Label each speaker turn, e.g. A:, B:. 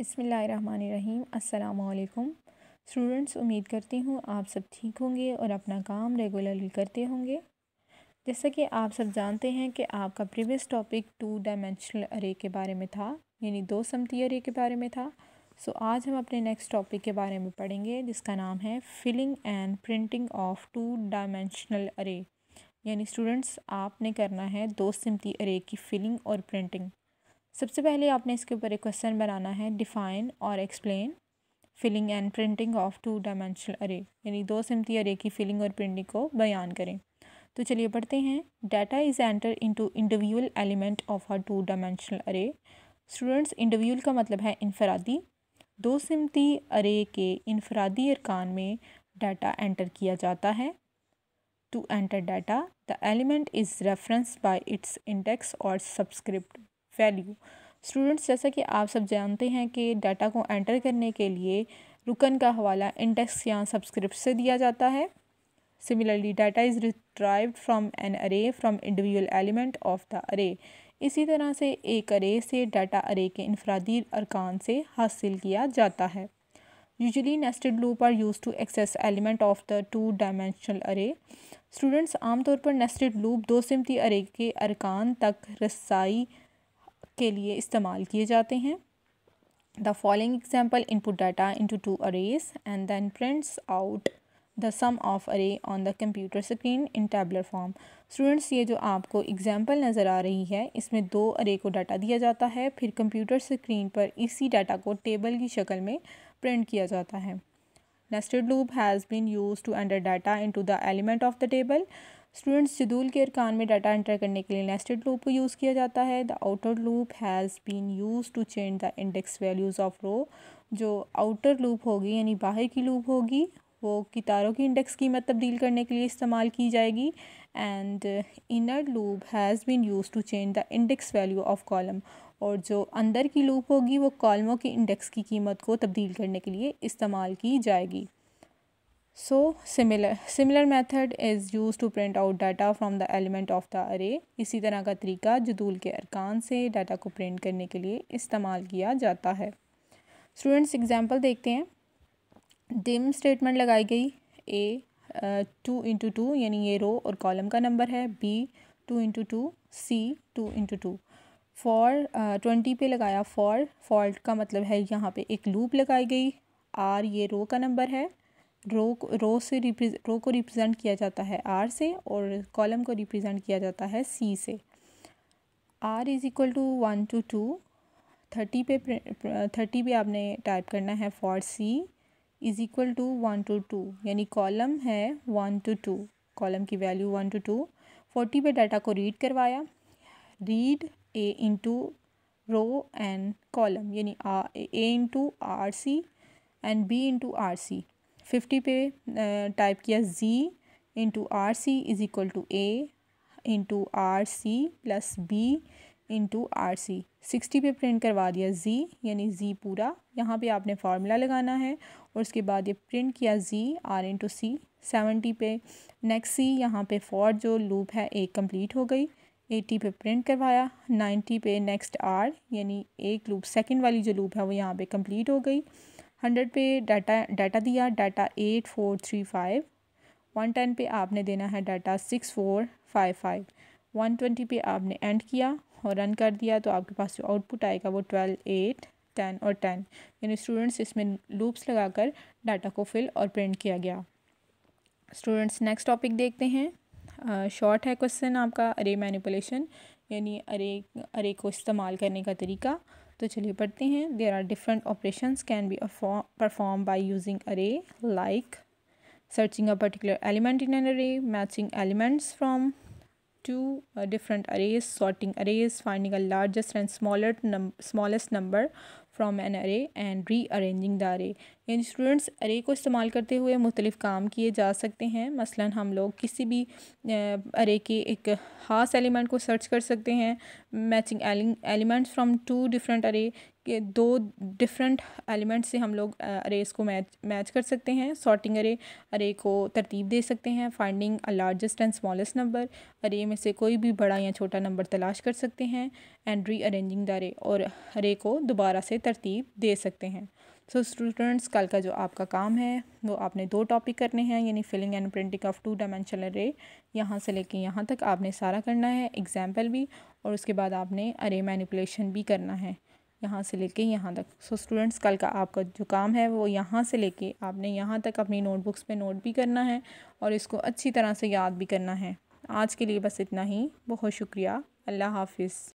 A: बिसमीम् अल्लाम स्टूडेंट्स उम्मीद करती हूँ आप सब ठीक होंगे और अपना काम रेगुलरली करते होंगे जैसा कि आप सब जानते हैं कि आपका प्रीवियस टॉपिक टू डायमेंशनल अरे के बारे में था यानी दो समती अरे के बारे में था सो आज हम अपने नेक्स्ट टॉपिक के बारे में पढ़ेंगे जिसका नाम है filling and printing of two dimensional array यानी स्टूडेंट्स आपने करना है दो समती अरे की फिलिंग और प्रिंटिंग सबसे पहले आपने इसके ऊपर एक क्वेश्चन बनाना है डिफ़ाइन और explain filling and printing of two dimensional array यानी दो सिमती अरे की फिलिंग और प्रिंटिंग को बयान करें तो चलिए पढ़ते हैं data is enter into individual element of are two dimensional array students individual का मतलब है इनफरादी दो सिमती अरे के इनफरादी अरकान में डाटा एंटर किया जाता है to enter data the element is reference by its index और सब्सक्रिप्ट वैल्यू स्टूडेंट्स जैसा कि आप सब जानते हैं कि डाटा को एंटर करने के लिए रुकन का हवाला इंडेक्स या सब्सक्रिप्ट से दिया जाता है similarly data is retrieve from an array from individual element of the array इसी तरह से एक अरे से डाटा अरे के इनफरादी अरकान से हासिल किया जाता है usually nested loop are use to access element of the two dimensional array students आमतौर पर नेस्टेड लूप दो सिमती अरे के अरकान तक रसाई के लिए इस्तेमाल किए जाते हैं the following example input data into two arrays and then prints out the sum of array on the computer screen in tabular form students ये जो आपको एग्जाम्पल नज़र आ रही है इसमें दो अरे को डाटा दिया जाता है फिर कंप्यूटर स्क्रीन पर इसी डाटा को टेबल की शक्ल में प्रिंट किया जाता है nested loop has been use to enter data to the element of the table students schedule के अरकान में डाटा एंटर करने के लिए नेस्टेड लूप को यूज़ किया जाता है the outer loop has been use to change the index values of row जो आउटर लूप होगी यानी बाहर की लूप होगी वो कितारों की इंडेक्स कीमत मतलब तब्दील करने के लिए इस्तेमाल की जाएगी and inner loop has been use to change the index value of column और जो अंदर की लूप होगी वो कॉलमों की इंडेक्स की कीमत को तब्दील करने के लिए इस्तेमाल की जाएगी so similar similar method is used to print out data from the element of the array इसी तरह का तरीका जदूल के अरकान से डाटा को प्रिंट करने के लिए इस्तेमाल किया जाता है स्टूडेंट्स एग्ज़ाम्पल देखते हैं डिम स्टेटमेंट लगाई गई ए टू इंटू टू यानी ये रो और कॉलम का नंबर है B two into two C two into two four twenty पे लगाया फॉर फॉल्ट का मतलब है यहाँ पे एक लूप लगाई गई आर ये रो का नंबर है रो को रो से रिप्रेजेंट रो को रिप्रेजेंट किया जाता है आर से और कॉलम को रिप्रेजेंट किया जाता है सी से R is equal to one two two thirty पे थर्टी पे आपने टाइप करना है for C is equal to one two two यानी कॉलम है वन टू टू कॉलम की value one two two forty पे डाटा को रीड करवाया read A into row and column यानी A into R C and B into R C fifty पे type किया G into R C is equal to A into R C plus B into R C sixty पे print करवा दिया जी यानी जी पूरा यहाँ पे आपने फार्मूला लगाना है और उसके बाद ये प्रिंट किया G R into C seventy पे नेक्स्ट सी यहाँ पे फॉर जो लूप है एक कंप्लीट हो गई एटी पे प्रिंट करवाया नाइन्टी पे नेक्स्ट आर यानी एक लूप सेकंड वाली जो लूप है वो यहाँ पे कंप्लीट हो गई हंड्रेड पे डाटा डाटा दिया data eight four three five one ten पे आपने देना है data six four five five one twenty पे आपने एंड किया और रन कर दिया तो आपके पास जो आउटपुट आएगा वो ट्वेल्व एट टेन और टेन यानी स्टूडेंट्स इसमें लूप्स लगाकर डाटा को फिल और प्रिंट किया गया स्टूडेंट्स नेक्स्ट टॉपिक देखते हैं शॉर्ट है क्वेश्चन आपका अरे मैनिपुलेशन यानी अरे अरे को इस्तेमाल करने का तरीका तो चलिए पढ़ते हैं there are different operation can be performed by using array like searching a particular element in an array matching elements from two different arrays sorting arrays finding a largest and smaller smallest number from an array and rearranging the array यानी students अरे को इस्तेमाल करते हुए मुख्तलिफ़ काम किए जा सकते हैं मसला हम लोग किसी भी अरे के एक ख़ास एलिमेंट को सर्च कर सकते हैं matching elements from two different array के दो डिफरेंट एलिमेंट से हम लोग अरेज को मैच मैच कर सकते हैं सॉर्टिंग अरे अरे को तरतीब दे सकते हैं finding a largest and smallest number array में से कोई भी बड़ा या छोटा नंबर तलाश कर सकते हैं एंड री अरेंजिंग द अरे और अरे को दोबारा से तरतीब दे सकते हैं सो so, स्टूडेंट्स कल का जो आपका काम है वो आपने दो टॉपिक करने हैं यानी filling and printing of two dimensional array यहाँ से लेके यहाँ तक आपने सारा करना है एग्जाम्पल भी और उसके बाद आपने अरे मैनिपुलेशन भी करना है यहाँ से लेके यहाँ तक सो so, स्टूडेंट्स कल का आपका जो काम है वो यहाँ से लेके आपने यहाँ तक अपनी नोटबुक्स पे नोट भी करना है और इसको अच्छी तरह से याद भी करना है आज के लिए बस इतना ही बहुत शुक्रिया अल्लाह हाफिज़